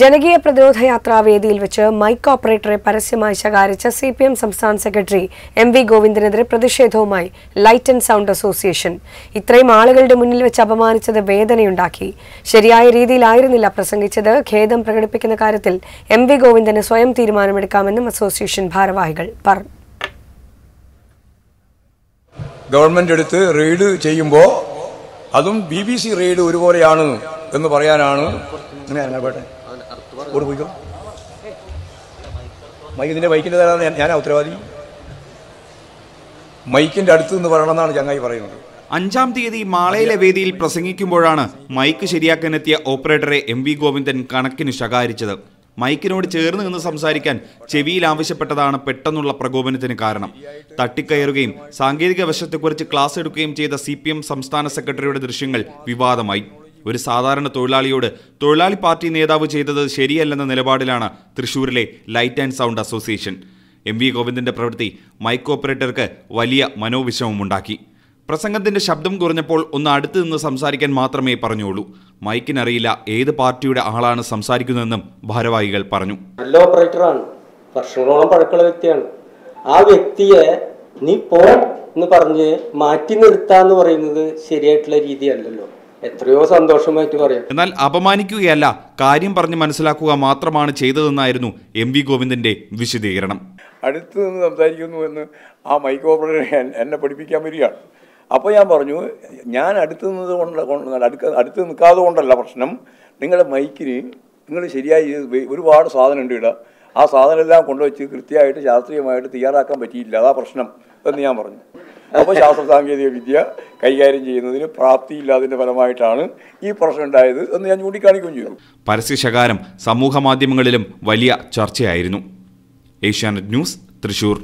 ജനകീയ പ്രതിരോധ യാത്രാ വേദിയിൽ വെച്ച് മൈക്ക് ഓപ്പറേറ്ററെ പരസ്യമായി ശകാരിച്ച സി പി എം സംസ്ഥാന സെക്രട്ടറി എം വി ഗോവിന്ദനെതിരെ പ്രതിഷേധവുമായി ലൈറ്റ് ആൻഡ് സൗണ്ട് അസോസിയേഷൻ ഇത്രയും ആളുകളുടെ മുന്നിൽ വെച്ച് അപമാനിച്ചത് വേദനയുണ്ടാക്കി ശരിയായ രീതിയിലായിരുന്നില്ല പ്രസംഗിച്ചത് ഖേദം പ്രകടിപ്പിക്കുന്ന കാര്യത്തിൽ എം വി ഗോവിന്ദന് സ്വയം തീരുമാനമെടുക്കാമെന്നും അസോസിയേഷൻ ഭാരവാഹികൾ പറഞ്ഞു ഗവൺമെന്റ് എടുത്ത് റെയ്ഡ് ചെയ്യുമ്പോൾ അതും ബി ബി സി റെയ്ഡ് ഒരുപോലെയാണ് എന്ന് പറയാനാണ് അങ്ങനെ പോട്ടെ കൂടെ പോയിക്കോ മൈക്ക് നിന്റെ മൈക്കിൻ്റെ തരാന്ന് ഞാനാ ഉത്തരവാദി മൈക്കിന്റെ അടുത്ത് നിന്ന് എന്നാണ് ചങ്ങായി പറയുന്നത് അഞ്ചാം തീയതി മാളയിലെ വേദിയിൽ പ്രസംഗിക്കുമ്പോഴാണ് മൈക്ക് ശരിയാക്കാനെത്തിയ ഓപ്പറേറ്ററെ എം വി ഗോവിന്ദൻ കണക്കിന് ശകാരിച്ചത് മൈക്കിനോട് ചേർന്ന് നിന്ന് സംസാരിക്കാൻ ചെവിയിൽ ആവശ്യപ്പെട്ടതാണ് പെട്ടെന്നുള്ള പ്രകോപനത്തിന് കാരണം തട്ടിക്കയറുകയും സാങ്കേതിക വശത്തെക്കുറിച്ച് ക്ലാസ് എടുക്കുകയും ചെയ്ത സി സംസ്ഥാന സെക്രട്ടറിയുടെ ദൃശ്യങ്ങൾ വിവാദമായി ഒരു സാധാരണ തൊഴിലാളിയോട് തൊഴിലാളി പാർട്ടി നേതാവ് ചെയ്തത് ശരിയല്ലെന്ന നിലപാടിലാണ് തൃശൂരിലെ light and sound association M V ഗോവിന്ദന്റെ പ്രവൃത്തി മൈക്ക് ഓപ്പറേറ്റർക്ക് വലിയ മനോവിഷമമുണ്ടാക്കി പ്രസംഗത്തിന്റെ ശബ്ദം കുറഞ്ഞപ്പോൾ ഒന്ന് അടുത്ത് നിന്ന് സംസാരിക്കാൻ മാത്രമേ പറഞ്ഞുള്ളൂ മൈക്കിനറിയില്ല ഏത് പാർട്ടിയുടെ ആളാണ് സംസാരിക്കുന്നതെന്നും ഭാരവാഹികൾ പറഞ്ഞു നല്ല ഓപ്പറേറ്ററാണ് വർഷങ്ങളോളം പഴക്കമുള്ള വ്യക്തിയാണ് ആ വ്യക്തിയെ നീ പോ എന്ന് പറഞ്ഞ് മാറ്റി നിർത്താന്ന് പറയുന്നത് ശരിയായിട്ടുള്ള രീതിയല്ലല്ലോ എത്രയോ സന്തോഷമായിട്ട് പറയാം എന്നാൽ അപമാനിക്കുകയല്ല കാര്യം പറഞ്ഞ് മനസ്സിലാക്കുക മാത്രമാണ് ചെയ്തതെന്നായിരുന്നു എം വി ഗോവിന്ദന്റെ വിശദീകരണം അടുത്ത് നിന്ന് സംസാരിക്കുന്നു എന്ന് ആ മൈക്ക് ഓപ്പറേറ്റർ എന്നെ പഠിപ്പിക്കാൻ വരികയാണ് അപ്പോൾ ഞാൻ പറഞ്ഞു ഞാൻ അടുത്ത് നിന്നത് കൊണ്ട് അടുക്ക അടുത്ത് നിൽക്കാതെ കൊണ്ടല്ല പ്രശ്നം നിങ്ങളുടെ മൈക്കിന് നിങ്ങൾ ശരിയായി ഒരുപാട് സാധനം ഉണ്ട് ഇടുക ആ എല്ലാം കൊണ്ടുവച്ച് കൃത്യമായിട്ട് ശാസ്ത്രീയമായിട്ട് തയ്യാറാക്കാൻ പറ്റിയില്ല അതാ പ്രശ്നം എന്ന് ഞാൻ പറഞ്ഞു അപ്പോൾ ശാസ്ത്ര സാങ്കേതിക വിദ്യ കൈകാര്യം ചെയ്യുന്നതിന് പ്രാപ്തിയില്ലാതിൻ്റെ ഫലമായിട്ടാണ് ഈ പ്രശ്നം ഉണ്ടായത് എന്ന് ഞാൻ ചൂണ്ടിക്കാണിക്കുകയും ചെയ്തു പരസ്യശകാരം സമൂഹ മാധ്യമങ്ങളിലും വലിയ ചർച്ചയായിരുന്നു ഏഷ്യാനെറ്റ് ന്യൂസ് തൃശൂർ